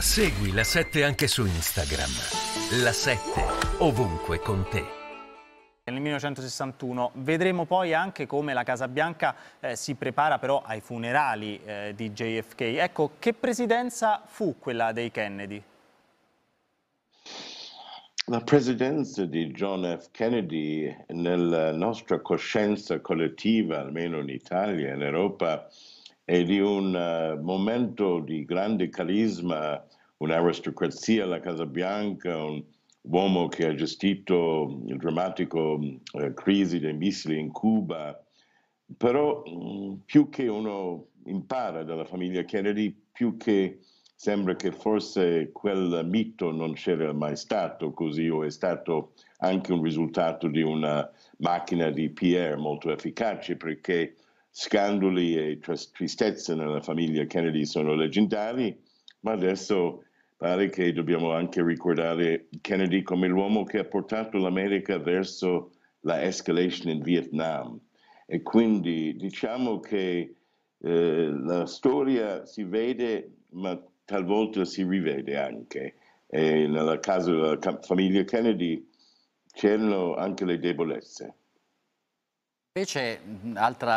Segui la 7 anche su Instagram. La 7 ovunque con te nel 1961. Vedremo poi anche come la Casa Bianca eh, si prepara però ai funerali eh, di JFK. Ecco, che presidenza fu quella dei Kennedy? La presidenza di John F. Kennedy nella nostra coscienza collettiva, almeno in Italia e in Europa, e di un uh, momento di grande carisma, un'aristocrazia alla Casa Bianca, un uomo che ha gestito il drammatico uh, crisi dei missili in Cuba, però mh, mm, più che uno impara dalla famiglia Kennedy, più che sembra che forse quel mito non c'era mai stato così o è stato anche un risultato di una macchina di PR molto efficace perché scandali e tristezze nella famiglia Kennedy sono leggendari, ma adesso pare che dobbiamo anche ricordare Kennedy come l'uomo che ha portato l'America verso la escalation in Vietnam. E quindi diciamo che eh, la storia si vede, ma talvolta si rivede anche. E nella casa della famiglia Kennedy c'erano anche le debolezze. Invece, altra